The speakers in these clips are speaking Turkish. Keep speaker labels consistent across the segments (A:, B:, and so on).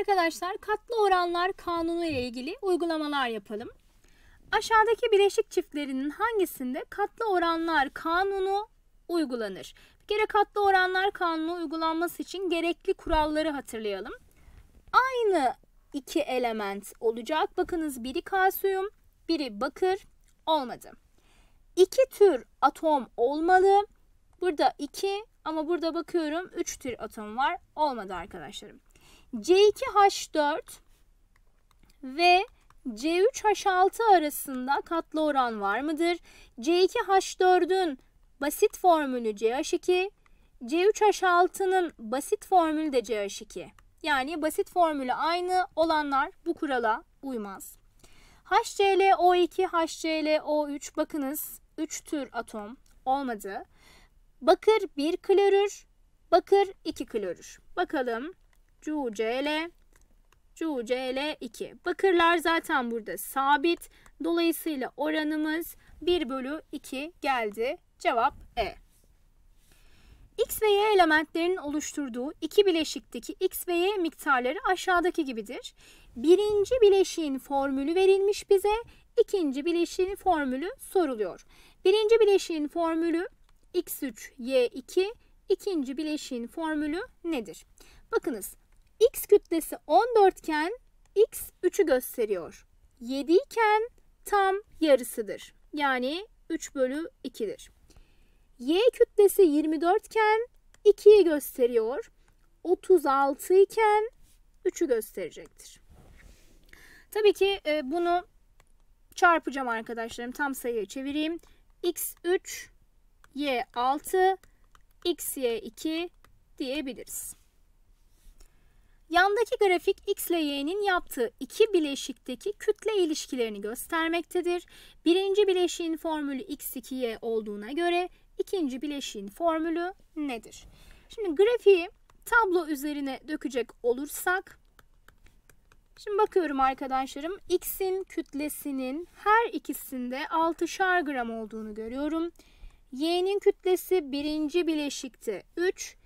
A: arkadaşlar katlı oranlar kanunu ile ilgili uygulamalar yapalım. Aşağıdaki bileşik çiftlerinin hangisinde katlı oranlar kanunu uygulanır? Bir kere katlı oranlar kanunu uygulanması için gerekli kuralları hatırlayalım. Aynı iki element olacak. Bakınız biri kalsiyum, biri bakır olmadı. İki tür atom olmalı. Burada iki ama burada bakıyorum üç tür atom var. Olmadı arkadaşlarım. C2H4 ve C3H6 arasında katlı oran var mıdır? C2H4'ün basit formülü CH2, C3H6'nın basit formülü de CH2. Yani basit formülü aynı olanlar bu kurala uymaz. HClO2, HClO3 bakınız 3 tür atom olmadı. Bakır 1 klorür, bakır 2 klorür. Bakalım CuCl CuCl2. Bakırlar zaten burada sabit. Dolayısıyla oranımız 1 bölü 2 geldi. Cevap E. X ve Y elementlerinin oluşturduğu iki bileşikteki X ve Y miktarları aşağıdaki gibidir. Birinci bileşiğin formülü verilmiş bize, ikinci bileşiğin formülü soruluyor. Birinci bileşiğin formülü X3, Y2, İkinci bileşiğin formülü nedir? Bakınız X kütlesi 14 iken X 3'ü gösteriyor. 7 iken tam yarısıdır. Yani 3 bölü 2'dir. Y kütlesi 24 iken 2'yi gösteriyor. 36 iken 3'ü gösterecektir. Tabii ki e, bunu çarpacağım arkadaşlarım. Tam sayıya çevireyim. X3, Y6, XY2 diyebiliriz. Yandaki grafik X ile Y'nin yaptığı iki bileşikteki kütle ilişkilerini göstermektedir. Birinci bileşiğin formülü X2Y olduğuna göre ikinci bileşiğin formülü nedir? Şimdi grafiği tablo üzerine dökecek olursak Şimdi bakıyorum arkadaşlarım. X'in kütlesinin her ikisinde 6'şar gram olduğunu görüyorum. Y'nin kütlesi birinci bileşikte 3,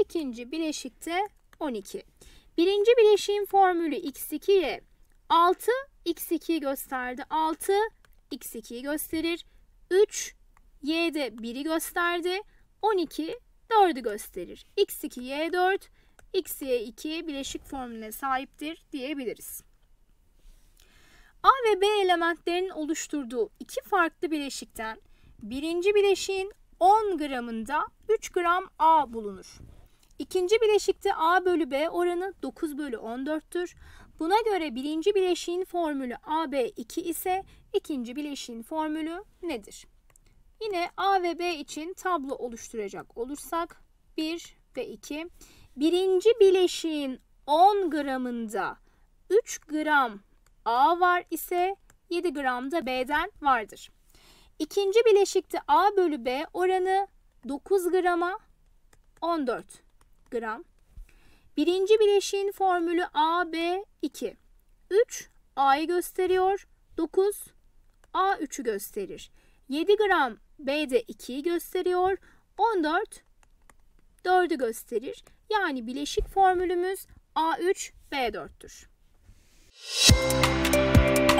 A: ikinci bileşikte 12. Birinci bileşiğin formülü x2'ye 6 x2 gösterdi. 6 x2'yi gösterir. 3 y'de 1'i gösterdi. 12 4'ü gösterir. x2 y4 x y2 bileşik formülüne sahiptir diyebiliriz. A ve B elementlerinin oluşturduğu iki farklı bileşikten birinci bileşiğin 10 gramında 3 gram A bulunur. İkinci bileşikte A bölü B oranı 9 bölü 14'tür. Buna göre birinci bileşiğin formülü AB2 ise ikinci bileşiğin formülü nedir? Yine A ve B için tablo oluşturacak olursak 1 ve 2. Birinci bileşiğin 10 gramında 3 gram A var ise 7 gram da B'den vardır. İkinci bileşikte A bölü B oranı 9 grama 14 gram. Birinci bileşiğin formülü AB2. 3 A'yı gösteriyor. 9 A3'ü gösterir. 7 gram B de 2'yi gösteriyor. 14 4'ü gösterir. Yani bileşik formülümüz A3B4'tür. Müzik